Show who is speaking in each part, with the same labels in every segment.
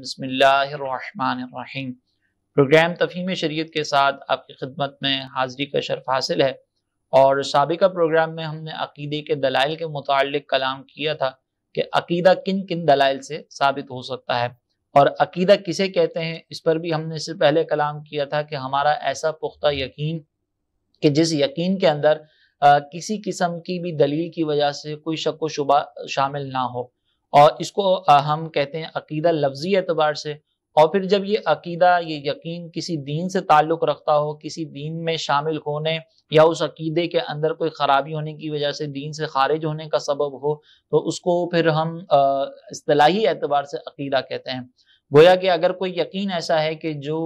Speaker 1: बसमीम प्रोग्राम तफहीम शरीत के साथ आपकी खिदमत में हाजिरी का शर्फ हासिल है और सबका प्रोग्राम में हमने अकीदे के दलाइल के मुतल कलाम किया था कि अकीदा किन किन दलाइल से साबित हो सकता है और अकीदा किसे कहते हैं इस पर भी हमने इससे पहले कलाम किया था कि हमारा ऐसा पुख्ता यकीन कि जिस यकीन के अंदर आ, किसी किस्म की भी दलील की वजह से कोई शक व शुबा शामिल ना हो और इसको हम कहते हैं अकीदा लफ्जी एतबार से और फिर जब ये अकीदा ये यकीन किसी दीन से ताल्लुक़ रखता हो किसी दीन में शामिल होने या उस अकीदे के अंदर कोई ख़राबी होने की वजह से दीन से खारिज होने का सबब हो तो उसको फिर हम असलाही एतबार से अकीदा कहते हैं गोया कि अगर कोई यकीन ऐसा है कि जो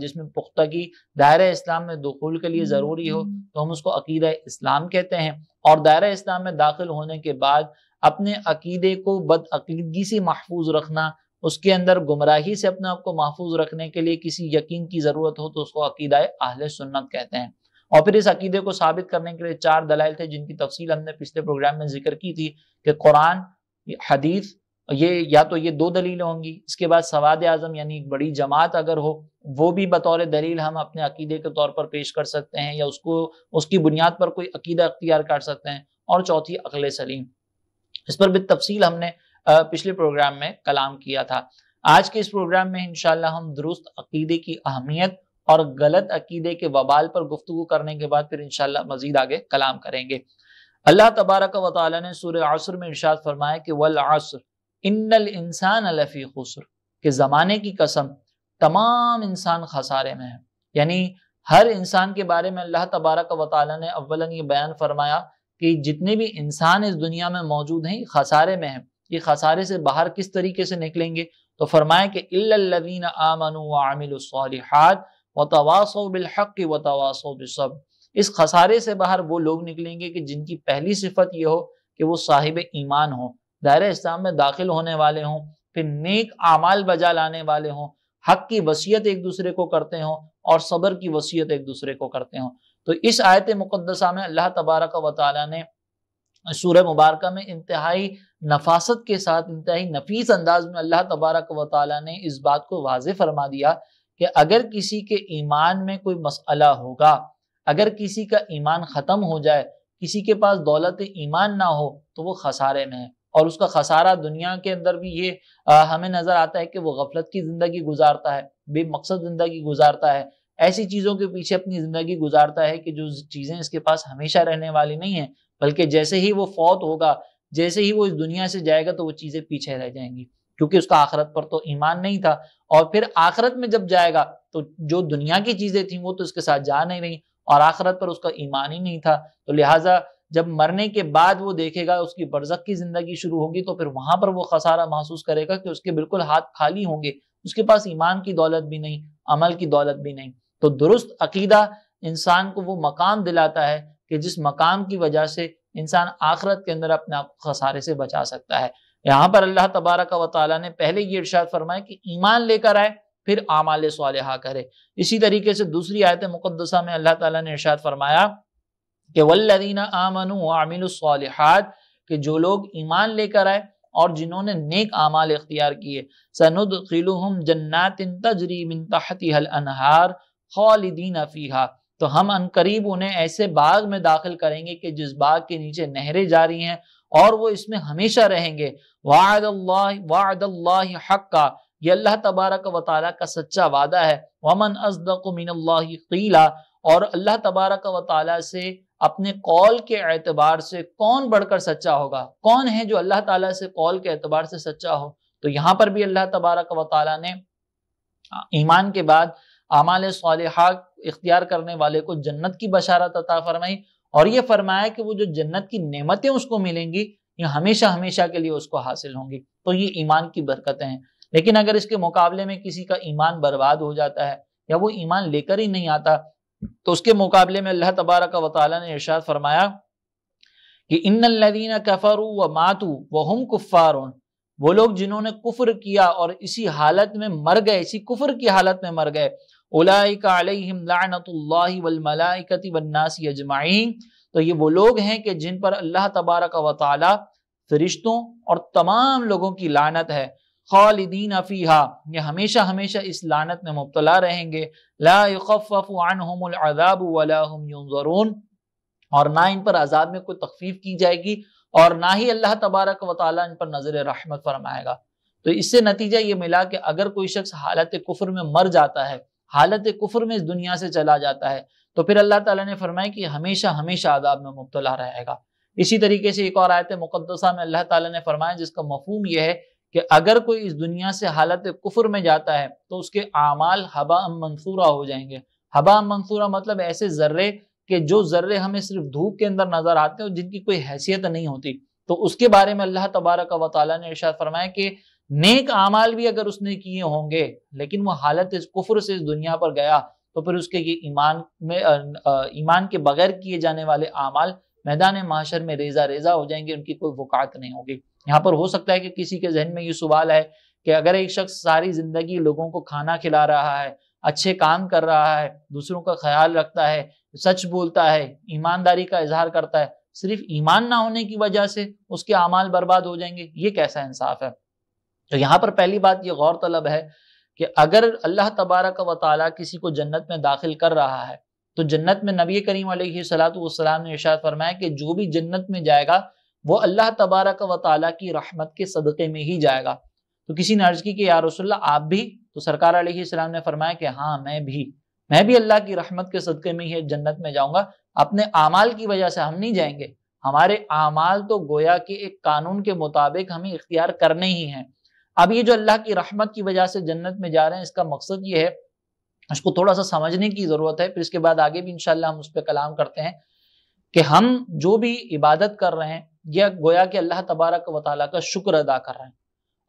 Speaker 1: जिसमें पुख्तगी दायरा इस्लाम में दखूल के लिए हम्म, ज़रूरी हो हम्म। तो हम उसको अकीदा इस्लाम कहते हैं और दायरा इस्लाम में दाखिल होने के बाद अपने अकीदे को बदअकीदगी से महफूज रखना उसके अंदर गुमराही से अपने आप को महफूज रखने के लिए किसी यकीन की ज़रूरत हो तो उसको अकीदा अहल सुन्नत कहते हैं और फिर इस अकीदे को साबित करने के लिए चार दलाइल थे जिनकी तफसील हमने पिछले प्रोग्राम में जिक्र की थी कि कुरान हदीस ये या तो ये दो दलीलें होंगी इसके बाद सवाद आजम यानी बड़ी जमात अगर हो वो भी बतौर दलील हम अपने अकीदे के तौर पर पेश कर सकते हैं या उसको उसकी बुनियाद पर कोई अकीदा अख्तियार कर सकते हैं और चौथी अकल सलीम इस पर भी तफसील हमने पिछले प्रोग्राम में कलाम किया था आज के इस प्रोग्राम में इनशाला हम दुरुस्त अकीदे की अहमियत और गलत अकीदे के वबाल पर गुफ्तु करने के बाद फिर इनशाला मजीद आगे कलाम करेंगे अल्लाह तबारक व ने सूर आसर में इर्शाद फरमाया कि वल आसर इन्नल इंसान अलफ़ी खसर के ज़माने की कसम तमाम इंसान खसारे में है यानी हर इंसान के बारे में अल्लाह तबारक व ने अव्वलन ये बयान फरमाया कि जितने भी इंसान इस दुनिया में मौजूद हैं खसारे में हैं ये खसारे से बाहर किस तरीके से निकलेंगे तो फरमाया कि व बिलहक़ व इस खसारे से बाहर वो लोग निकलेंगे कि जिनकी पहली सिफत ये हो कि वो साहिब ईमान हो दायरे इस्लाम में दाखिल होने वाले हों फिर नेक आमाल बजा लाने वाले हों हक की वसीयत एक दूसरे को करते हों और सब्र की वसीयत एक दूसरे को करते हों तो इस आयत मुकदसा में अल्लाह तबारक वाली ने सूर मुबारक में इंतहाई नफासत के साथ इंतहाई नफीस अंदाज में अल्लाह तबारक वाली ने इस बात को वाज फरमा दिया कि अगर किसी के ईमान में कोई मसला होगा अगर किसी का ईमान ख़त्म हो जाए किसी के पास दौलत ईमान ना हो तो वो खसारे में है और उसका खसारा दुनिया के अंदर भी ये आ, हमें नज़र आता है कि वो गफलत की ज़िंदगी गुजारता है बेमकसद ज़िंदगी गुजारता है ऐसी चीज़ों के पीछे अपनी ज़िंदगी गुजारता है कि जो चीज़ें इसके पास हमेशा रहने वाली नहीं है बल्कि जैसे ही वो फौत होगा जैसे ही वो इस दुनिया से जाएगा तो वो चीज़ें पीछे रह जाएंगी क्योंकि उसका आखरत पर तो ईमान नहीं था और फिर आखरत में जब जाएगा तो जो दुनिया की चीज़ें थी वो तो उसके साथ जा नहीं रही और आखरत पर उसका ईमान ही नहीं था तो लिहाजा जब मरने के बाद वो देखेगा उसकी बरजक की ज़िंदगी शुरू होगी तो फिर वहां पर वो खसारा महसूस करेगा कि उसके बिल्कुल हाथ खाली होंगे उसके पास ईमान की दौलत भी नहीं अमल की दौलत भी नहीं तो दुरुस्त अकीदा इंसान को वो मकाम दिलाता है कि जिस मकाम की वजह से इंसान आखरत के अंदर अपने आप को खसारे से बचा सकता है यहाँ पर अल्लाह तबारक व ने पहले ये इर्शाद फरमाया कि ईमान लेकर आए फिर आमाल साल करे इसी तरीके से दूसरी आयत मुकदसा में अल्लाह ताला ने इर्शाद फरमाया कि वल्लदीना आमनु आमिलसालहत कि जो लोग ईमान लेकर आए और जिन्होंने नेक आमाल इख्तियार किए सनुद जन्नात तजरी मिन तहती हल अनहार खालिदीन अफीहा तो हम अनकरीब उन्हें ऐसे बाग में दाखिल करेंगे कि जिस बाग के नीचे नहरें जारी हैं और वो इसमें हमेशा रहेंगे ये अल्लाह तबारक व का सच्चा वादा है वमन अजदीला और अल्लाह तबारक व से अपने कॉल के एतबार से कौन बढ़कर सच्चा होगा कौन है जो अल्लाह ताला से कॉल के एतबार से सच्चा हो तो यहाँ पर भी अल्लाह तबारक व ने ईमान के बाद आमाल सालहा इख्तियार करने वाले को जन्नत की बशारत अता फरमाई और ये फरमाया कि वो जो जन्नत की नेमतें उसको मिलेंगी ये हमेशा हमेशा के लिए उसको हासिल होंगी तो ये ईमान की बरकतें हैं लेकिन अगर इसके मुकाबले में किसी का ईमान बर्बाद हो जाता है या वो ईमान लेकर ही नहीं आता तो उसके मुकाबले में अल्लाह तबारक व ने इर्शाद फरमाया कि इन लदीन कफरू व मातू व कुफ़ार वो लोग जिन्होंने कुफर किया और इसी हालत में मर गए इसी कुफर की हालत में मर गए उलाकमलाकती तो ये वो लोग हैं कि जिन पर अल्लाह तबारक व फरिश्तों और तमाम लोगों की लानत है खालिदीन अफ़ीहा ये हमेशा हमेशा इस लानत में मुबतला रहेंगे लाफ़ानज़ाबरून और ना इन पर आज़ाद में कोई तकफीफ़ की जाएगी और ना ही अल्लाह तबारक वाल इन पर नज़र रहमत फरमाएगा तो इससे नतीजा ये मिला कि अगर कोई शख्स हालत कुफर में मर जाता है हालत कुफर में इस दुनिया से चला जाता है तो फिर अल्लाह ताला ने फरमाया कि हमेशा हमेशा आदाब में मुबतला रहेगा इसी तरीके से एक और आयत मुकदसा में अल्लाह ताला ने फरमाया जिसका मफहम यह है कि अगर कोई इस दुनिया से हालत कुफर में जाता है तो उसके आमाल हबा मंसूरा हो जाएंगे हबा मंसूरा मतलब ऐसे जर्रे के जो जर्रे हमें सिर्फ धूप के अंदर नजर आते हैं जिनकी कोई हैसियत नहीं होती तो उसके बारे में अल्लाह तबारक व ने इर्शाद फरमाया कि नेक आमाल भी अगर उसने किए होंगे लेकिन वो हालत इस कुफर से इस दुनिया पर गया तो फिर उसके ये ईमान में ईमान के बगैर किए जाने वाले आमाल मैदान माशर में रेजा रेजा हो जाएंगे उनकी कोई वकात नहीं होगी यहाँ पर हो सकता है कि किसी के जहन में ये सवाल है कि अगर एक शख्स सारी ज़िंदगी लोगों को खाना खिला रहा है अच्छे काम कर रहा है दूसरों का ख्याल रखता है सच बोलता है ईमानदारी का इजहार करता है सिर्फ ईमान ना होने की वजह से उसके अमाल बर्बाद हो जाएंगे ये कैसा इंसाफ है तो यहाँ पर पहली बात ये गौर तलब है कि अगर अल्लाह तबारक व ताल किसी को जन्नत में दाखिल कर रहा है तो जन्नत में नबी करीम सलाम ने इशाद फरमाया कि जो भी जन्नत में जाएगा वो अल्लाह तबारक व ताली की रहमत के सदक़े में ही जाएगा तो किसी ने अर्ज़ की कि या रसोल्ला आप भी तो सरकार सलाम ने फरमाया कि हाँ मैं भी मैं भी अल्लाह की रहमत के सदक़े में ही जन्नत में जाऊँगा अपने अमाल की वजह से हम नहीं जाएंगे हमारे अमाल तो गोया के एक कानून के मुताबिक हमें इख्तियार करने ही हैं अब ये जो अल्लाह की रहमत की वजह से जन्नत में जा रहे हैं इसका मकसद ये है उसको थोड़ा सा समझने की ज़रूरत है फिर इसके बाद आगे भी इंशाल्लाह हम उस पर कलाम करते हैं कि हम जो भी इबादत कर रहे हैं यह गोया कि अल्लाह तबारक व ताली का शुक्र अदा कर रहे हैं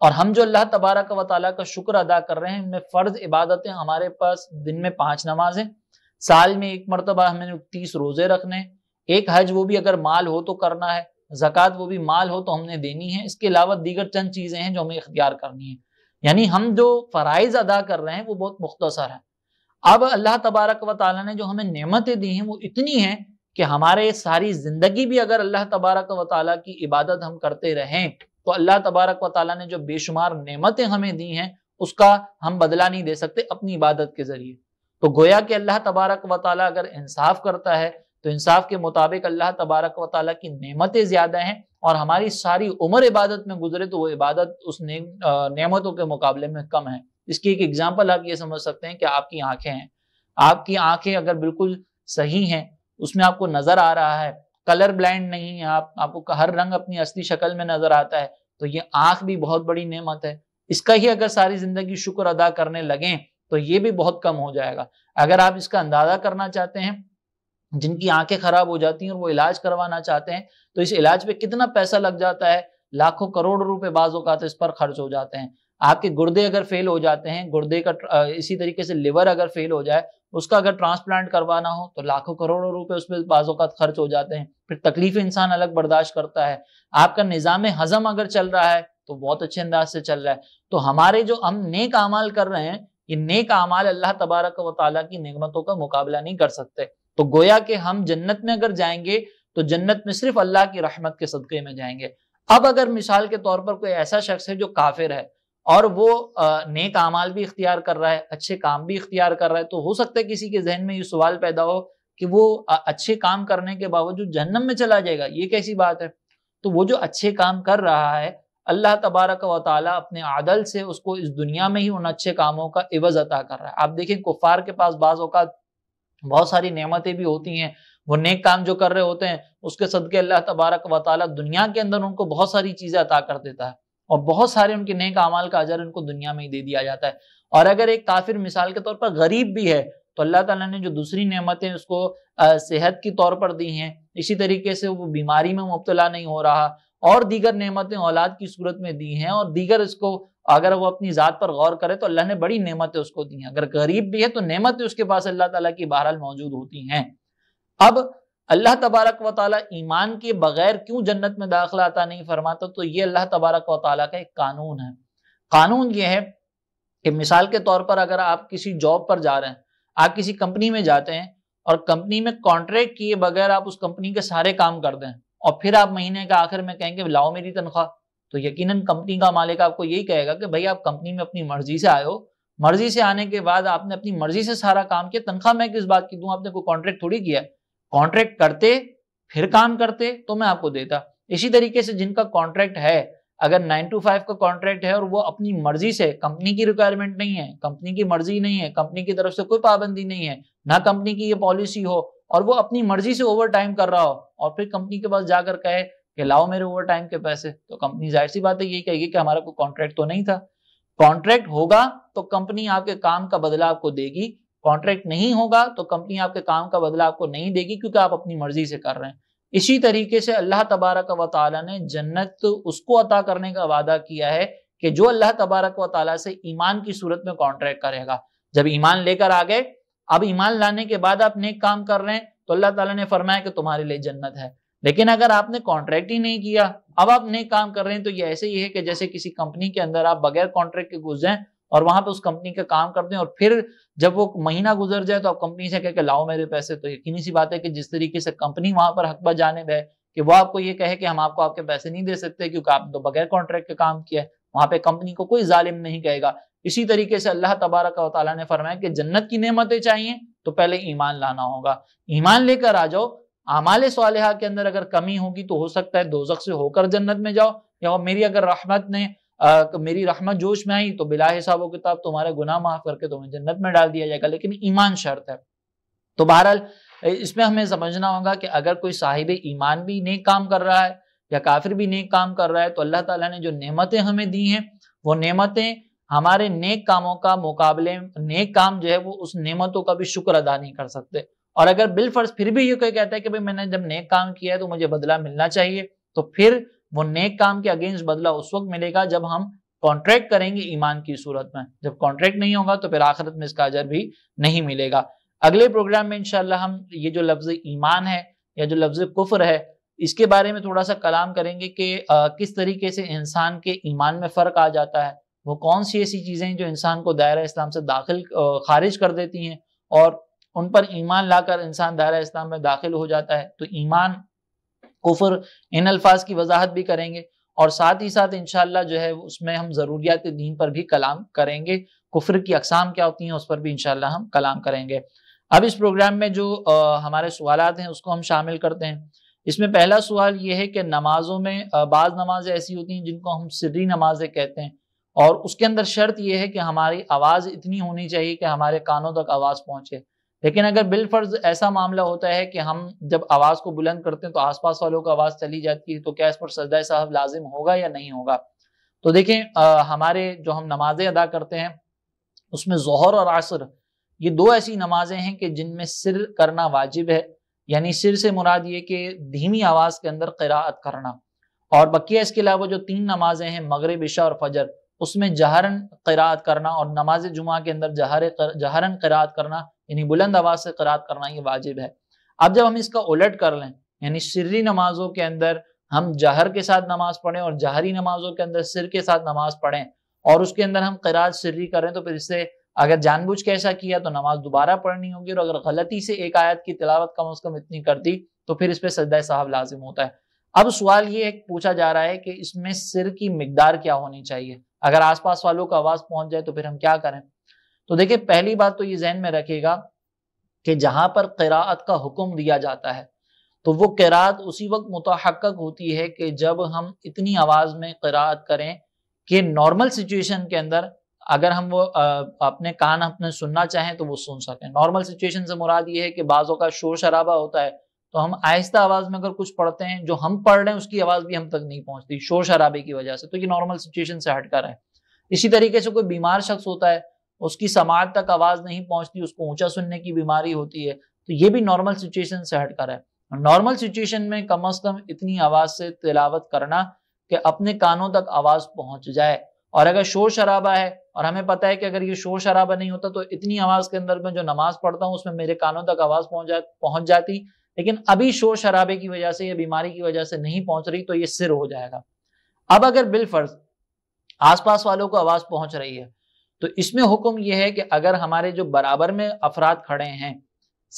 Speaker 1: और हम जो अल्लाह तबारक व का शुक्र अदा कर रहे हैं इनमें फ़र्ज इबादतें हमारे पास दिन में पाँच नमाजें साल में एक मरतबा हमें तीस रोज़े रखने एक हज वो भी अगर माल हो तो करना है जक़ात वो भी माल हो तो हमने देनी है इसके अलावा दीगर चंद चीज़ें हैं जो हमें इख्तियार करनी है यानी हम जो फ़रज़ अदा कर रहे हैं वो बहुत मुख्तसर है अब अल्लाह तबारक व ताली ने जो हमें नेमतें दी हैं वो इतनी हैं कि हमारे सारी ज़िंदगी भी अगर अल्लाह तबारक व ताली की इबादत हम करते रहें तो अल्लाह तबारक व ताली ने जो बेशुमार नेमतें हमें दी हैं उसका हम बदला नहीं दे सकते अपनी इबादत के ज़रिए तो गोया कि अल्लाह तबारक व ताली अगर इंसाफ करता है तो इंसाफ के मुताबिक अल्लाह तबारक व ताली की नेमतें ज़्यादा हैं और हमारी सारी उम्र इबादत में गुजरे तो वो इबादत उस नेमतों के मुकाबले में कम है इसकी एक एग्जाम्पल आप ये समझ सकते हैं कि आपकी आंखें हैं आपकी आंखें अगर बिल्कुल सही हैं उसमें आपको नज़र आ रहा है कलर ब्लाइंड नहीं है आप आपको हर रंग अपनी असली शक्ल में नज़र आता है तो ये आंख भी बहुत बड़ी नेमत है इसका ही अगर सारी ज़िंदगी शुक्र अदा करने लगें तो ये भी बहुत कम हो जाएगा अगर आप इसका अंदाज़ा करना चाहते हैं जिनकी आंखें खराब हो जाती हैं और वो इलाज करवाना चाहते हैं तो इस इलाज पे कितना पैसा लग जाता है लाखों करोड़ रुपए का तो इस पर खर्च हो जाते हैं आपके गुर्दे अगर फेल हो जाते हैं गुर्दे का इसी तरीके से लिवर अगर फेल हो जाए उसका अगर ट्रांसप्लांट करवाना हो तो लाखों करोड़ों रुपए उसमें का खर्च हो जाते हैं फिर तकलीफ इंसान अलग बर्दाश्त करता है आपका निज़ाम हजम अगर चल रहा है तो बहुत अच्छे अंदाज से चल रहा है तो हमारे जो हम नेक अमाल कर रहे हैं ये नेक अमाल अल्लाह तबारक व ताली की नगमतों का मुकाबला नहीं कर सकते तो गोया कि हम जन्नत में अगर जाएंगे तो जन्नत में सिर्फ अल्लाह की रहमत के सदक़े में जाएंगे अब अगर मिसाल के तौर पर कोई ऐसा शख्स है जो काफिर है और वो नेक आमाल भी इख्तियार कर रहा है अच्छे काम भी इख्तियार कर रहा है तो हो सकता है किसी के जहन में ये सवाल पैदा हो कि वो अच्छे काम करने के बावजूद जन्नत में चला जाएगा ये कैसी बात है तो वो जो अच्छे काम कर रहा है अल्लाह तबारक व ताली अपने आदल से उसको इस दुनिया में ही उन अच्छे कामों का इवज अता कर रहा है आप देखें कुफार के पास बाज़ अवत बहुत सारी नेमतें भी होती हैं वो नेक काम जो कर रहे होते हैं उसके सदके अल्लाह तबारक व दुनिया के अंदर उनको बहुत सारी चीज़ें अता कर देता है और बहुत सारे उनके नेक अमाल का अजर उनको दुनिया में ही दे दिया जाता है और अगर एक काफिर मिसाल के तौर पर गरीब भी है तो अल्लाह ताला ने जो दूसरी नमतें उसको सेहत की तौर पर दी हैं इसी तरीके से वो बीमारी में मुबतला नहीं हो रहा और दीगर नमतें औलाद की सूरत में दी हैं और दीगर इसको अगर वो अपनी ज़ात पर गौर करे तो अल्लाह ने बड़ी नेमतें उसको दी हैं अगर गरीब भी है तो नेमतें उसके पास अल्लाह ताला की बहरहाल मौजूद होती हैं अब अल्लाह तबारक व ताली ईमान के बगैर क्यों जन्नत में दाखिला आता नहीं फरमाता तो ये अल्लाह तबारक व ताली का एक कानून है कानून ये है कि मिसाल के तौर पर अगर आप किसी जॉब पर जा रहे हैं आप किसी कंपनी में जाते हैं और कंपनी में कॉन्ट्रैक्ट किए बगैर आप उस कंपनी के सारे काम कर दें और फिर आप महीने के आखिर में कहेंगे लाओ मेरी तनख्वाह तो यकीनन कंपनी का मालिक आपको यही कहेगा कि भाई आप कंपनी में अपनी मर्जी से आयो मर्जी से आने के बाद आपने अपनी मर्जी से सारा काम किया तनख्वाह मैं किस बात की दूं आपने कोई कॉन्ट्रैक्ट थोड़ी किया कॉन्ट्रैक्ट करते फिर काम करते तो मैं आपको देता इसी तरीके से जिनका कॉन्ट्रैक्ट है अगर नाइन टू फाइव का कॉन्ट्रैक्ट है और वो अपनी मर्जी से कंपनी की रिक्वायरमेंट नहीं है कंपनी की मर्जी नहीं है कंपनी की तरफ से कोई पाबंदी नहीं है ना कंपनी की ये पॉलिसी हो और वो अपनी मर्जी से ओवर टाइम कर रहा हो और फिर कंपनी के पास जाकर कहे कि लाओ मेरे ओवर टाइम के पैसे तो कंपनी जाहिर सी बात है यही कहेगी कि हमारा कोई कॉन्ट्रैक्ट तो नहीं था कॉन्ट्रैक्ट होगा तो कंपनी आपके काम का बदला आपको देगी कॉन्ट्रैक्ट नहीं होगा तो कंपनी आपके काम का बदला आपको नहीं देगी क्योंकि आप अपनी मर्जी से कर रहे हैं इसी तरीके से अल्लाह तबारक व ताली ने जन्नत उसको अता करने का वादा किया है कि जो अल्लाह तबारक व ताली से ईमान की सूरत में कॉन्ट्रैक्ट करेगा जब ईमान लेकर आ गए अब ईमान लाने के बाद आप नेक काम कर रहे हैं तो अल्लाह ताला ने फरमाया कि तुम्हारे लिए जन्नत है लेकिन अगर आपने कॉन्ट्रैक्ट ही नहीं किया अब आप नए काम कर रहे हैं तो ये ऐसे ही है कि जैसे किसी कंपनी के अंदर आप बगैर कॉन्ट्रैक्ट के घुस जाए और वहां पे उस कंपनी का काम करते हैं और फिर जब वो महीना गुजर जाए तो आप कंपनी से कह के लाओ मेरे पैसे तो यकीन सी बात है कि जिस तरीके से कंपनी वहां पर हकबा जानेब है कि वो आपको ये कहे कि हम आपको आपके पैसे नहीं दे सकते क्योंकि आपने तो बगैर कॉन्ट्रैक्ट के काम किया है वहां पे कंपनी को कोई जालिम नहीं कहेगा इसी तरीके से अल्लाह तबारक ने फरमाया कि जन्नत की नेमतें चाहिए तो पहले ईमान लाना होगा ईमान लेकर आ जाओ आमाल सालहा के अंदर अगर कमी होगी तो हो सकता है दोजक से होकर जन्नत में जाओ या मेरी अगर रहमत ने आ, मेरी रहमत जोश में आई तो बिला हिसाब किताब तुम्हारे गुना माफ करके तुम्हें जन्नत में डाल दिया जाएगा लेकिन ईमान शर्त है तो बहरहाल इसमें हमें समझना होगा कि अगर कोई साहिब ईमान भी नेक काम कर रहा है या काफिर भी नेक काम कर रहा है तो अल्लाह ताला ने जो नेमतें हमें दी हैं वो नेमतें हमारे नेक कामों का मुकाबले नेक काम जो है वो उस नेमतों का भी शुक्र अदा नहीं कर सकते और अगर बिल फर्ज फिर भी ये कहता है कि भाई मैंने जब नेक काम किया है तो मुझे बदला मिलना चाहिए तो फिर वो नेक काम के अगेंस्ट बदला उस वक्त मिलेगा जब हम कॉन्ट्रैक्ट करेंगे ईमान की सूरत में जब कॉन्ट्रैक्ट नहीं होगा तो फिर आखिरत में इसका अजर भी नहीं मिलेगा अगले प्रोग्राम में इनशाला हम ये जो लफ्ज ईमान है या जो लफ्ज कुफर है इसके बारे में थोड़ा सा कलाम करेंगे कि किस तरीके से इंसान के ईमान में फ़र्क आ जाता है वो कौन सी ऐसी चीज़ें जो इंसान को दायरा इस्लाम से दाखिल खारिज कर देती हैं और उन पर ईमान लाकर इंसान दायरा इस्लाम में दाखिल हो जाता है तो ईमान कुफर इन अल्फाज की वजाहत भी करेंगे और साथ ही साथ इनशाला जो है उसमें हम ज़रूरियात दीन पर भी कलाम करेंगे कुफर की अकसाम क्या होती हैं उस पर भी इनशाला हम कलाम करेंगे अब इस प्रोग्राम में जो आ, हमारे सवाल हैं उसको हम शामिल करते हैं इसमें पहला सवाल ये है कि नमाज़ों में बाज़ नमाजें ऐसी होती हैं जिनको हम सिरी नमाजें कहते हैं और उसके अंदर शर्त यह है कि हमारी आवाज़ इतनी होनी चाहिए कि हमारे कानों तक आवाज़ पहुँचे लेकिन अगर बिलफर्ज ऐसा मामला होता है कि हम जब आवाज को बुलंद करते हैं तो आसपास वालों को आवाज चली जाती है तो क्या इस पर सजदा साहब लाजिम होगा या नहीं होगा तो देखें आ, हमारे जो हम नमाजें अदा करते हैं उसमें जोहर और आसर ये दो ऐसी नमाजें हैं कि जिनमें सिर करना वाजिब है यानी सिर से मुराद ये कि धीमी आवाज के अंदर किरात करना और बकिया इसके अलावा जो तीन नमाजें हैं मगरब इशा और फजर उसमें जहरन किरात करना और नमाज जुमा के अंदर जहर जहरन किरात करना यानी बुलंद आवाज़ से किरात करना ये वाजिब है अब जब हम इसका उलट कर लें यानी सिरी नमाजों के अंदर हम जहर के साथ नमाज पढ़ें और जहरी नमाजों के अंदर सिर के साथ नमाज पढ़ें और उसके अंदर हम किरात सिरी करें तो फिर इससे अगर जानबूझ के ऐसा किया तो नमाज दोबारा पढ़नी होगी और अगर गलती से एक आयत की तिलावत कम अज कम इतनी कर दी तो फिर इस पर सजदा साहब लाजिम होता है अब सवाल ये पूछा जा रहा है कि इसमें सिर की मिकदार क्या होनी चाहिए अगर आसपास वालों को आवाज़ पहुंच जाए तो फिर हम क्या करें तो देखिए पहली बात तो ये जहन में रखेगा कि जहां पर किरात का हुक्म दिया जाता है तो वो किरात उसी वक्त मुतहक होती है कि जब हम इतनी आवाज़ में किरात करें कि नॉर्मल सिचुएशन के अंदर अगर हम वो अपने कान अपने सुनना चाहें तो वो सुन सकें नॉर्मल सिचुएशन से मुराद ये है कि बाज़ों का शोर शराबा होता है तो हम आहिस्ता आवाज में अगर कुछ पढ़ते हैं जो हम पढ़ रहे हैं उसकी आवाज भी हम तक नहीं पहुंचती शोर शराबे की वजह से तो ये नॉर्मल सिचुएशन से हटकर है इसी तरीके से कोई बीमार शख्स होता है उसकी समाज तक आवाज नहीं पहुंचती उसको ऊंचा सुनने की बीमारी होती है तो ये भी नॉर्मल सिचुएशन से हटकर है नॉर्मल सिचुएशन में कम अज कम इतनी आवाज से तिलावत करना कि अपने कानों तक आवाज पहुंच जाए और अगर शोर शराबा है और हमें पता है कि अगर ये शोर शराबा नहीं होता तो इतनी आवाज के अंदर में जो नमाज पढ़ता हूँ उसमें मेरे कानों तक आवाज पहुंच जा पहुंच जाती लेकिन अभी शोर शराबे की वजह से या बीमारी की वजह से नहीं पहुंच रही तो ये सिर हो जाएगा अब अगर बिलफर्ज आसपास वालों को आवाज़ पहुंच रही है तो इसमें हुक्म यह है कि अगर हमारे जो बराबर में अफराद खड़े हैं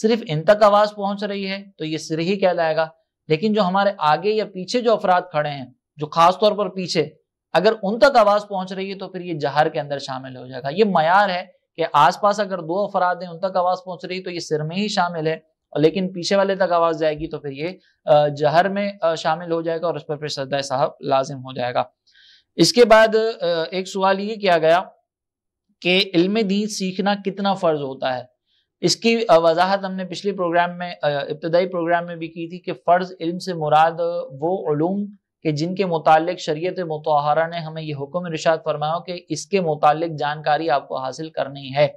Speaker 1: सिर्फ इन तक आवाज़ पहुंच रही है तो ये सिर ही कहलाएगा लेकिन जो हमारे आगे या पीछे जो अफराद खड़े हैं जो खास तौर पर पीछे अगर उन तक आवाज़ पहुंच रही है तो फिर ये जहर के अंदर शामिल हो जाएगा ये मैार है कि आसपास अगर दो अफराद हैं उन तक आवाज़ पहुंच रही है तो ये सिर में ही शामिल है लेकिन पीछे वाले तक आवाज जाएगी तो फिर ये जहर में शामिल हो जाएगा और उस पर फिर सदा साहब लाजिम हो जाएगा इसके बाद एक सवाल ये किया गया कि इल्म दीन सीखना कितना फ़र्ज होता है इसकी वजाहत हमने पिछले प्रोग्राम में इब्तदाई प्रोग्राम में भी की थी कि फ़र्ज इल्म से मुराद वो ूम के जिनके मुतालिक शरीयत मतहरा ने हमें यह हुक्म रिशात फरमाया कि इसके मुतालिक जानकारी आपको हासिल करनी है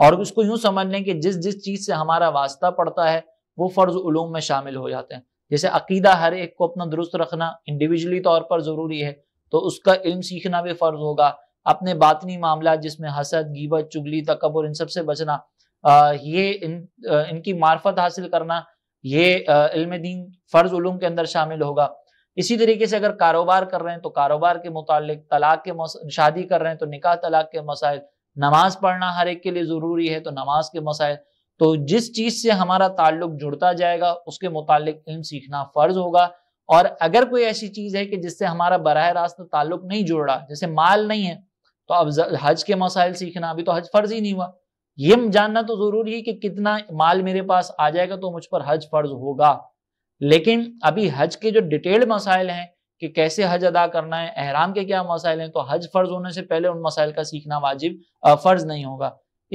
Speaker 1: और उसको यूं समझ लें कि जिस जिस चीज़ से हमारा वास्ता पड़ता है वो फ़र्ज उलूम में शामिल हो जाते हैं जैसे अकीदा हर एक को अपना दुरुस्त रखना इंडिविजुअली तौर पर ज़रूरी है तो उसका इल्म सीखना भी फ़र्ज होगा अपने बातनी मामला जिसमें हसद गीबत चुगली तकबर इन सबसे बचना आ, ये इन आ, इनकी मार्फत हासिल करना ये इल्म दीन फ़र्ज उलूम के अंदर शामिल होगा इसी तरीके से अगर कारोबार कर रहे हैं तो कारोबार के मुतालिक तलाक के शादी कर रहे हैं तो निकाह तलाक के मसाइल नमाज पढ़ना हर एक के लिए ज़रूरी है तो नमाज के मसाइल तो जिस चीज़ से हमारा ताल्लुक जुड़ता जाएगा उसके मुतालिक इल्म सीखना फ़र्ज होगा और अगर कोई ऐसी चीज़ है कि जिससे हमारा बरह रास्त ताल्लुक नहीं जुड़ रहा जैसे माल नहीं है तो अब हज के मसाइल सीखना अभी तो हज फ़र्ज ही नहीं हुआ ये जानना तो ज़रूरी है कि कितना माल मेरे पास आ जाएगा तो मुझ पर हज फ़र्ज होगा लेकिन अभी हज के जो डिटेल्ड मसाइल हैं कि कैसे हज अदा करना है अहराम के क्या मसाइल हैं तो हज फ़र्ज होने से पहले उन मसाइल का सीखना वाजिब फ़र्ज़ नहीं होगा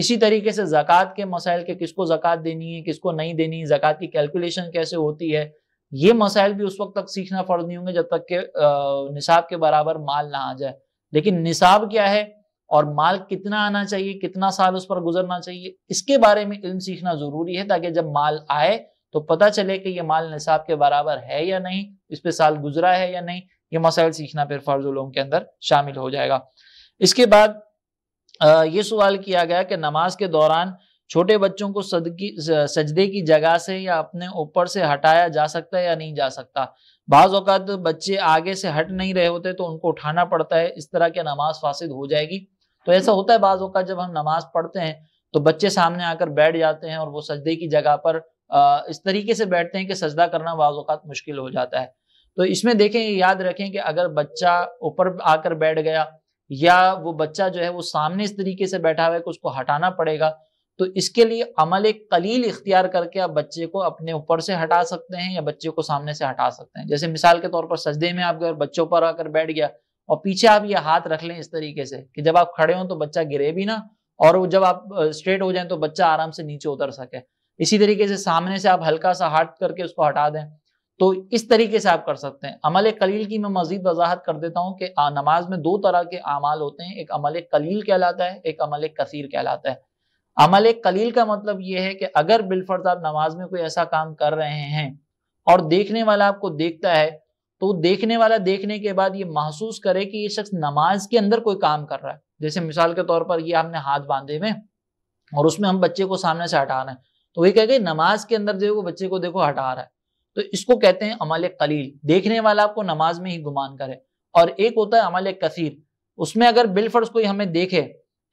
Speaker 1: इसी तरीके से जक़ात के मसाइल के किसको जक़ात देनी है किसको नहीं देनी है जक़ात की कैलकुलेशन कैसे होती है ये मसाइल भी उस वक्त तक सीखना फ़र्ज नहीं होंगे जब तक के निसाब के बराबर माल ना आ जाए लेकिन निसाब क्या है और माल कितना आना चाहिए कितना साल उस पर गुजरना चाहिए इसके बारे में इल्म सीखना ज़रूरी है ताकि जब माल आए तो पता चले कि ये माल निसाब के बराबर है या नहीं इस पे साल गुजरा है या नहीं ये मसाइल सीखना फिर फर्ज फर्जुलों के अंदर शामिल हो जाएगा इसके बाद ये सवाल किया गया कि नमाज के दौरान छोटे बच्चों को सदकी सजदे की जगह से या अपने ऊपर से हटाया जा सकता है या नहीं जा सकता बाज़ अवत बच्चे आगे से हट नहीं रहे होते तो उनको उठाना पड़ता है इस तरह की नमाज फासिद हो जाएगी तो ऐसा होता है बाज़ अवत जब हम नमाज पढ़ते हैं तो बच्चे सामने आकर बैठ जाते हैं और वो सजदे की जगह पर इस तरीके से बैठते हैं कि सजदा करना बाज़ात मुश्किल हो जाता है तो इसमें देखें याद रखें कि अगर बच्चा ऊपर आकर बैठ गया या वो बच्चा जो है वो सामने इस तरीके से बैठा हुआ है कि उसको हटाना पड़ेगा तो इसके लिए अमल एक कलील इख्तियार करके आप बच्चे को अपने ऊपर से हटा सकते हैं या बच्चे को सामने से हटा सकते हैं जैसे मिसाल के तौर पर सजदे में आप अगर बच्चों पर आकर बैठ गया और पीछे आप ये हाथ रख लें इस तरीके से कि जब आप खड़े हों तो बच्चा गिरे भी ना और जब आप स्ट्रेट हो जाए तो बच्चा आराम से नीचे उतर सके इसी तरीके से सामने से आप हल्का सा हट करके उसको हटा दें तो इस तरीके से आप कर सकते हैं अमल कलील की मैं मजीद वजाहत कर देता हूँ कि नमाज में दो तरह के अमाल होते हैं एक अमल कलील कहलाता है एक अमल कसीर कहलाता है अमल कलील का मतलब ये है कि अगर बिलफर्ज आप नमाज में कोई ऐसा काम कर रहे हैं और देखने वाला आपको देखता है तो देखने वाला देखने के बाद ये महसूस करे कि ये शख्स नमाज के अंदर कोई काम कर रहा है जैसे मिसाल के तौर पर ये आपने हाथ बांधे हुए और उसमें हम बच्चे को सामने से हटा रहे हैं तो वही कह गई नमाज के अंदर जो है वो बच्चे को देखो हटा रहा है तो इसको कहते हैं अमल कलील देखने वाला आपको नमाज में ही गुमान करे और एक होता है अमल कसीर उसमें अगर बिलफर्स कोई हमें देखे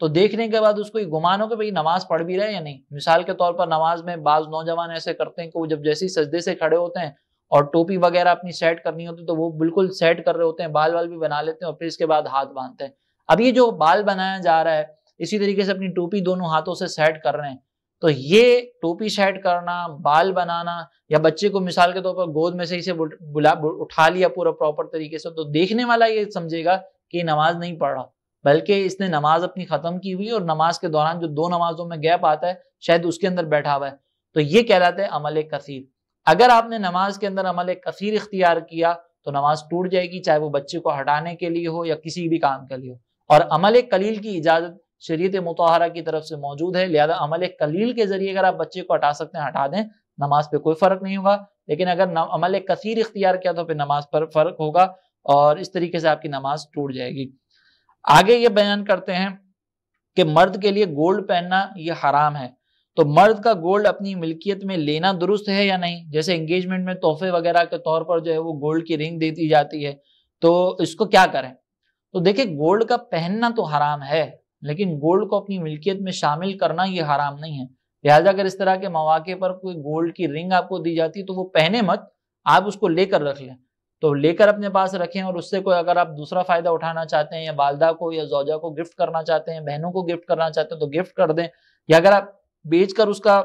Speaker 1: तो देखने के बाद उसको ये गुमान हो कि भाई नमाज पढ़ भी रहे या नहीं मिसाल के तौर पर नमाज में बाज नौजवान ऐसे करते हैं कि वो जब जैसे ही सजदे से खड़े होते हैं और टोपी वगैरह अपनी सेट करनी होती है तो वो बिल्कुल सेट कर रहे होते हैं बाल वाल भी बना लेते हैं और फिर इसके बाद हाथ बांधते हैं अब ये जो बाल बनाया जा रहा है इसी तरीके से अपनी टोपी दोनों हाथों से सेट कर रहे हैं तो ये टोपी सेट करना बाल बनाना या बच्चे को मिसाल के तौर पर गोद में से इसे बुला उठा लिया पूरा प्रॉपर तरीके से तो देखने वाला ये समझेगा कि नमाज नहीं पढ़ रहा बल्कि इसने नमाज अपनी खत्म की हुई और नमाज के दौरान जो दो नमाजों में गैप आता है शायद उसके अंदर बैठा हुआ है तो ये कहलाता है अमल कसीर अगर आपने नमाज के अंदर अमल कसीर इख्तियार किया तो नमाज टूट जाएगी चाहे वो बच्चे को हटाने के लिए हो या किसी भी काम के लिए हो और अमल कलील की इजाजत शरीत मतहरा की तरफ से मौजूद है लिहाजा अमल कलील के जरिए अगर आप बच्चे को हटा सकते हैं हटा दें नमाज पर कोई फ़र्क नहीं होगा लेकिन अगर अमल कसीर इख्तियार किया तो फिर नमाज पर फ़र्क होगा और इस तरीके से आपकी नमाज टूट जाएगी आगे ये बयान करते हैं कि मर्द के लिए गोल्ड पहनना ये हराम है तो मर्द का गोल्ड अपनी मिल्कियत में लेना दुरुस्त है या नहीं जैसे एंगेजमेंट में तोहफे वगैरह के तौर पर जो है वो गोल्ड की रिंग दे दी जाती है तो इसको क्या करें तो देखिए गोल्ड का पहनना तो हराम है लेकिन गोल्ड को अपनी मिल्कियत में शामिल करना ये हराम नहीं है लिहाजा अगर इस तरह के मौाक़े पर कोई गोल्ड की रिंग आपको दी जाती है तो वो पहने मत आप उसको लेकर रख लें तो लेकर अपने पास रखें और उससे कोई अगर आप दूसरा फ़ायदा उठाना चाहते हैं या वालदा को या जोजा को गिफ्ट करना चाहते हैं बहनों को गिफ्ट करना चाहते हैं तो गिफ्ट कर दें या अगर आप बेच कर उसका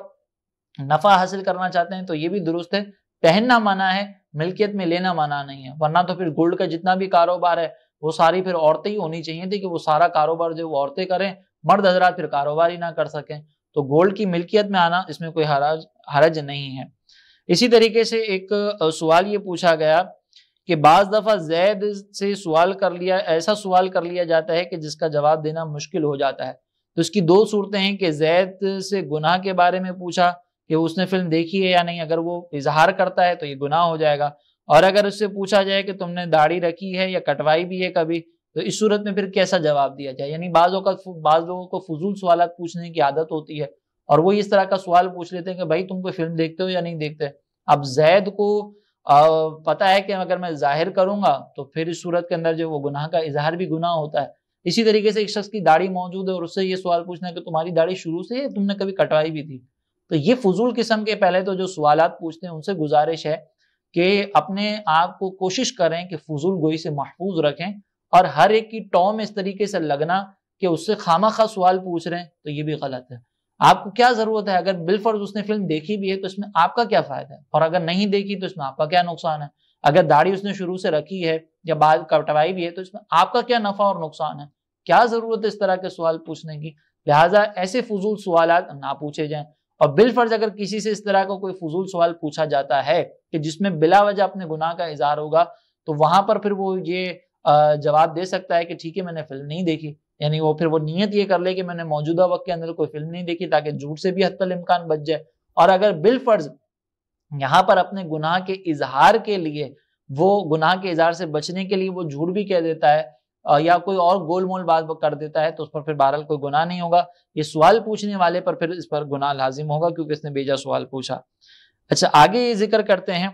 Speaker 1: नफ़ा हासिल करना चाहते हैं तो ये भी दुरुस्त है पहनना माना है मिल्कियत में लेना माना नहीं है वरना तो फिर गोल्ड का जितना भी कारोबार है वो सारी फिर औरतें ही होनी चाहिए थी कि वो सारा कारोबार जो औरतें करें मर्द हजरात फिर कारोबार ही ना कर सकें तो गोल्ड की मिल्कियत में आना इसमें कोई हराज हरज नहीं है इसी तरीके से एक सवाल ये पूछा गया कि बाज दफ़ा जैद से सवाल कर लिया ऐसा सवाल कर लिया जाता है कि जिसका जवाब देना मुश्किल हो जाता है तो इसकी दो सूरतें हैं कि जैद से गुनाह के बारे में पूछा कि उसने फिल्म देखी है या नहीं अगर वो इजहार करता है तो ये गुनाह हो जाएगा और अगर उससे पूछा जाए कि तुमने दाढ़ी रखी है या कटवाई भी है कभी तो इस सूरत में फिर कैसा जवाब दिया जाए यानी बाज़ों का बाज़ लोगों को फजूल सवाल पूछने की आदत होती है और वो इस तरह का सवाल पूछ लेते हैं कि भाई तुम कोई फिल्म देखते हो या नहीं देखते अब जैद को आ, पता है कि अगर मैं जाहिर करूंगा तो फिर इस सूरत के अंदर जो वो गुनाह का इजहार भी गुनाह होता है इसी तरीके से एक शख्स की दाढ़ी मौजूद है और उससे ये सवाल पूछना है कि तुम्हारी दाढ़ी शुरू से तुमने कभी कटवाई भी थी तो ये फजूल किस्म के पहले तो जो सवाल पूछते हैं उनसे गुजारिश है कि अपने आप को कोशिश करें कि फजूल गोई से महफूज रखें और हर एक की टॉम इस तरीके से लगना कि उससे खामा खा सवाल पूछ रहे हैं तो ये भी गलत है आपको क्या जरूरत है अगर बिलफर्ज उसने फिल्म देखी भी है तो इसमें आपका क्या फायदा है और अगर नहीं देखी तो इसमें आपका क्या नुकसान है अगर दाढ़ी उसने शुरू से रखी है या बाल कटवाई भी है तो इसमें आपका क्या नफा और नुकसान है क्या जरूरत है इस तरह के सवाल पूछने की लिहाजा ऐसे फजूल सवाल ना पूछे जाएं और बिलफर्ज अगर किसी से इस तरह का को कोई फजूल सवाल पूछा जाता है कि जिसमें बिला वजह अपने गुनाह का इजहार होगा तो वहां पर फिर वो ये जवाब दे सकता है कि ठीक है मैंने फिल्म नहीं देखी यानी वो फिर वो नीयत ये कर ले कि मैंने मौजूदा वक्त के अंदर कोई फिल्म नहीं देखी ताकि झूठ से भी हतल इम्कान बच जाए और अगर बिलफर्ज यहाँ पर अपने गुनाह के इजहार के लिए वो गुनाह के इजहार से बचने के लिए वो झूठ भी कह देता है या कोई और गोल मोल बात कर देता है तो उस पर फिर बहरहाल कोई गुनाह नहीं होगा ये सवाल पूछने वाले पर फिर इस पर गुनाह लाजिम होगा क्योंकि इसने बेजा सवाल पूछा अच्छा आगे ये जिक्र करते हैं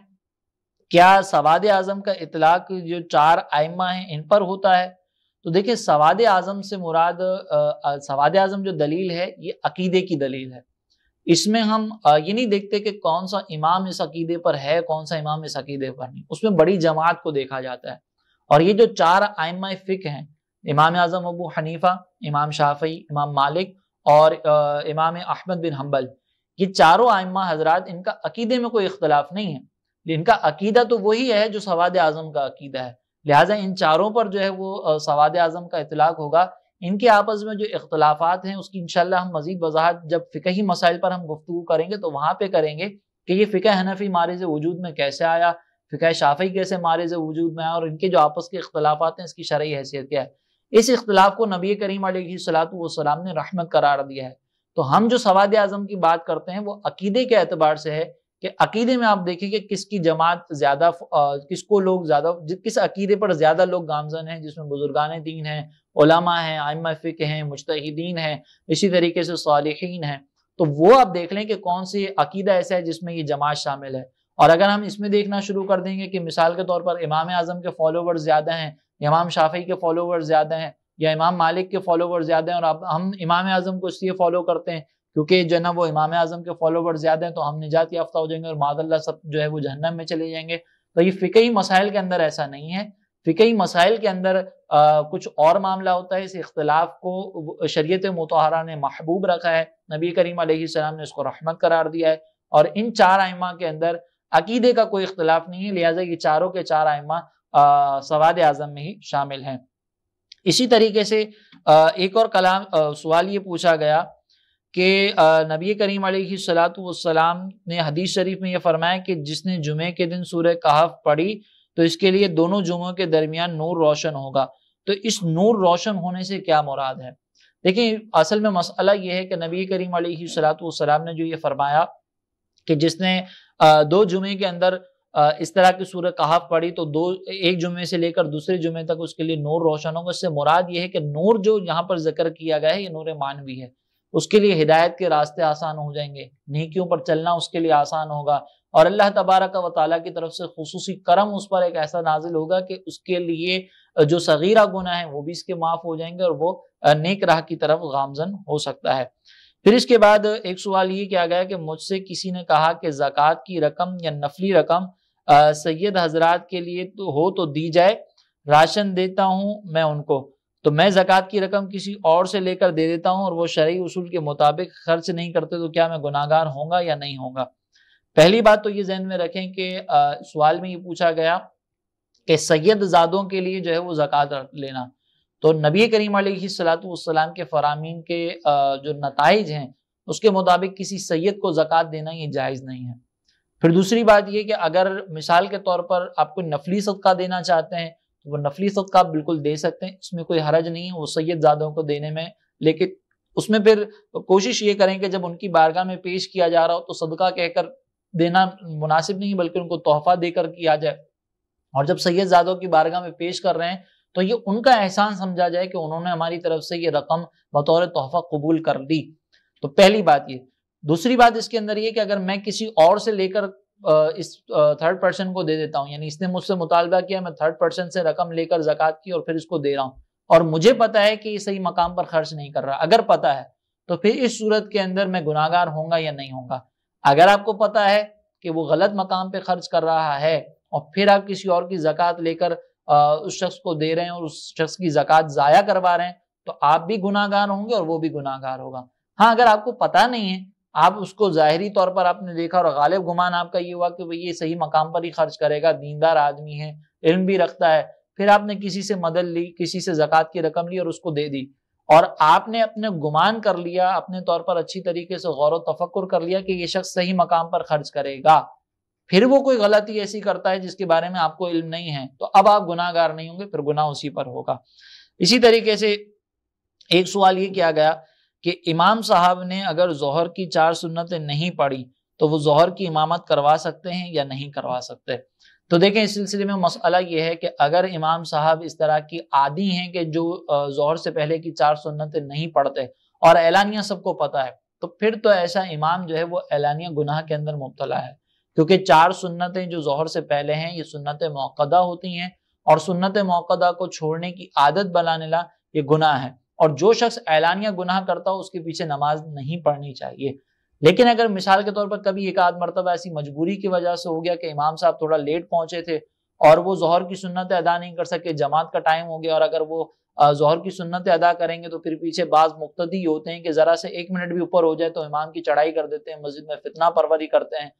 Speaker 1: क्या सवाद आजम का इतलाक जो चार आइमा है इन पर होता है तो देखिये सवाद आजम से मुराद सवाद आजम जो दलील है ये अकीदे की दलील है इसमें हम ये नहीं देखते कि कौन सा इमाम इस अकीदे पर है कौन सा इमाम इस अकीदे पर नहीं उसमें बड़ी जमात को देखा जाता है और ये जो चार आयमा फ़िक हैं इमाम आज़म अबू हनीफ़ा इमाम शाफी इमाम मालिक और इमाम अहमद बिन हम्बल ये चारों आयमा हजरात इनका अकीदे में कोई इख्तलाफ नहीं है इनका अकीदा तो वही है जो सवाद आज़म का अकीदा है लिहाजा इन चारों पर जो है वो सवाद आज़म का इतलाक होगा इनके आपस में जो इख्तलाफात हैं उसकी इनशाला हम मजीद वजाहत जब फ़िकही मसाइल पर हम गुफ्तु करेंगे तो वहाँ पर करेंगे कि ये फ़िका हनफी मारे से वजूद में कैसे आया फ़िका शाफी कैसे मारे से वजूद में आए और इनके जो आपस के अख्तलाफात हैं इसकी शरय हैसियत क्या है इस अख्तलाफ़ को नबी करीम सलाम ने रहमत करार दिया है तो हम जो सवाद आजम की बात करते हैं वो अकीदे के एतबार से है कि अकीदे में आप देखिए कि किसकी जमात ज़्यादा किसको लोग ज़्यादा किस अकीदे पर ज़्यादा लोग गामजन हैं जिसमें बुजुर्गान दीन हैं ओलामा हैं आयम फ़िक हैं मुश्तिदीन हैं इसी तरीके से सालीन हैं तो वो आप देख लें कि कौन सी अकीदा ऐसा है जिसमें ये जमात शामिल है और अगर हम इसमें देखना शुरू कर देंगे कि मिसाल के तौर पर इमाम आजम के फॉलोवर ज़्यादा हैं इमाम शाफी के फॉलोवर ज़्यादा हैं या इमाम मालिक के फॉलोवर ज़्यादा हैं और अब हम इमाम आजम को इसलिए फॉलो करते हैं क्योंकि जो ना वो इमाम आजम के फॉलोवर ज़्यादा हैं तो हम निजात याफ्ता हो जाएंगे और मादल्ला सब जो है वो जहन्नम में चले जाएंगे तो ये फ़िकई मसाइल के अंदर ऐसा नहीं है फ़िकई मसाइल के अंदर आ, कुछ और मामला होता है इस इख्तलाफ को शरीत मतहरा ने महबूब रखा है नबी करीम सलाम ने इसको रहमत करार दिया है और इन चार आइमा के अंदर अकीदे का कोई इख्तलाफ नहीं है लिहाजा ये चारों के चार आयमा सवाद आजम में ही शामिल हैं इसी तरीके से आ, एक और कलाम सवाल ये पूछा गया कि नबी करीम सलाम ने हदीस शरीफ में यह फरमाया कि जिसने जुमे के दिन सूर्य कहाव पढ़ी तो इसके लिए दोनों जुमों के दरमियान नूर रोशन होगा तो इस नूर रोशन होने से क्या मुराद है देखिए असल में मसला यह है कि नबी करीम सलातम ने जो ये फरमाया कि जिसने दो जुमे के अंदर इस तरह की सूरत कहाफ पड़ी तो दो एक जुमे से लेकर दूसरे जुमे तक उसके लिए नूर रोशन होगा इससे मुराद ये है कि नूर जो यहाँ पर जिक्र किया गया है ये नूर मानवी है उसके लिए हिदायत के रास्ते आसान हो जाएंगे नीकियों पर चलना उसके लिए आसान होगा और अल्लाह तबारक व की तरफ से खसूसी करम उस पर एक ऐसा नाजिल होगा कि उसके लिए जो सगीरा गुना है वो भी इसके माफ़ हो जाएंगे और वो नेक राह की तरफ गामजन हो सकता है फिर इसके बाद एक सवाल ये किया गया कि मुझसे किसी ने कहा कि जक़ात की रकम या नफली रकम सैयद हजरात के लिए तो हो तो दी जाए राशन देता हूँ मैं उनको तो मैं जक़ात की रकम किसी और से लेकर दे देता हूँ और वो शर्य उसूल के मुताबिक खर्च नहीं करते तो क्या मैं गुनागार होंगे या नहीं होगा पहली बात तो ये जहन में रखें कि सवाल में ये पूछा गया कि सैयद जादों के लिए जो है वो जक़ात लेना तो नबी करीम सलातम के फरामीन के जो नतज हैं उसके मुताबिक किसी सैयद को ज़क़़त देना ये जायज़ नहीं है फिर दूसरी बात यह कि अगर मिसाल के तौर पर आप कोई नफली सदका देना चाहते हैं तो वो नफली सदका आप बिल्कुल दे सकते हैं इसमें कोई हरज नहीं है वो सैयद ज़ादों को देने में लेकिन उसमें फिर कोशिश ये करें कि जब उनकी बारगाह में पेश किया जा रहा हो तो सदका कहकर देना मुनासिब नहीं बल्कि उनको तोहफा देकर किया जाए और जब सैयद ज़ादों की बारगाह में पेश कर रहे हैं तो ये उनका एहसान समझा जाए कि उन्होंने हमारी तरफ से ये रकम बतौर तोहफा कबूल कर ली तो पहली बात ये दूसरी बात इसके अंदर ये कि अगर मैं किसी और से लेकर इस थर्ड पर्सन को दे देता हूँ यानी इसने मुझसे मुतालबा किया मैं थर्ड पर्सन से रकम लेकर जक़ात की और फिर इसको दे रहा हूँ और मुझे पता है कि ये सही मकाम पर खर्च नहीं कर रहा अगर पता है तो फिर इस सूरत के अंदर मैं गुनागार होंगे या नहीं होगा अगर आपको पता है कि वो गलत मकाम पर खर्च कर रहा है और फिर आप किसी और की जक़ात लेकर उस शख्स को दे रहे हैं और उस शख्स की जक़ात ज़ाया करवा रहे हैं तो आप भी गुनाहगार होंगे और वो भी गुनाहगार होगा हाँ अगर आपको पता नहीं है आप उसको ज़ाहरी तौर पर आपने देखा और गालिब गुमान आपका ये हुआ कि भाई ये सही मकाम पर ही खर्च करेगा दीनदार आदमी है इल्म भी रखता है फिर आपने किसी से मदद ली किसी से जक़ात की रकम ली और उसको दे दी और आपने अपने गुमान कर लिया अपने तौर पर अच्छी तरीके से गौर व तफक् कर लिया कि ये शख्स सही मकाम पर खर्च करेगा फिर वो कोई गलती ऐसी करता है जिसके बारे में आपको इल्म नहीं है तो अब आप गुनाहगार नहीं होंगे फिर गुनाह उसी पर होगा इसी तरीके से एक सवाल ये किया गया कि इमाम साहब ने अगर जहर की चार सुन्नतें नहीं पढ़ी तो वो जहर की इमामत करवा सकते हैं या नहीं करवा सकते तो देखें इस सिलसिले में मसला ये है कि अगर इमाम साहब इस तरह की आदि हैं कि जो जोहर से पहले की चार सुन्नतें नहीं पढ़ते और ऐलानिया सबको पता है तो फिर तो ऐसा इमाम जो है वो ऐलानिया गुनाह के अंदर मुबतला है क्योंकि चार सुन्नतें जो जहर से पहले हैं ये सुन्नत मौकदा होती हैं और सुन्नत मौकदा को छोड़ने की आदत बनाने ला ये गुनाह है और जो शख्स ऐलानिया गुनाह करता हो उसके पीछे नमाज नहीं पढ़नी चाहिए लेकिन अगर मिसाल के तौर पर कभी एक आध मरतबा ऐसी मजबूरी की वजह से हो गया कि इमाम साहब थोड़ा लेट पहुंचे थे और वो जहर की सुन्नत अदा नहीं कर सके जमात का टाइम हो गया और अगर वो जहर की सुन्नत अदा करेंगे तो फिर पीछे बाज मुख्तदी होते हैं कि ज़रा से एक मिनट भी ऊपर हो जाए तो इमाम की चढ़ाई कर देते हैं मस्जिद में फितना परवरी करते हैं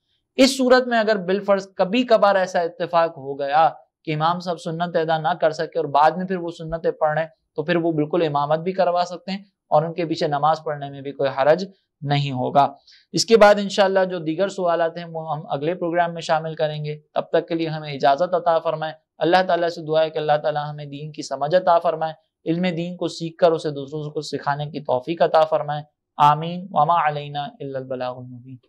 Speaker 1: इस सूरत में अगर बिलफर्ज कभी कभार ऐसा इतफाक हो गया कि इमाम साहब सुन्नत अदा ना कर सके और बाद में फिर वो सुन्नतें पढ़ रहे तो फिर वो बिल्कुल इमामत भी करवा सकते हैं और उनके पीछे नमाज पढ़ने में भी कोई हरज नहीं होगा इसके बाद इनशाला जो दीगर सवाल हैं वो हम अगले प्रोग्राम में शामिल करेंगे तब तक के लिए हमें इजाज़त अता फरमाए अल्लाह ताला से दुआ है कि अल्लाह ताला हमें दीन की समझ अता फरमाए इल्म दीन को सीख कर उसे दूसरों को सिखाने की तोफ़ी अता फरमाए आमीन वमा अलैना इल्लल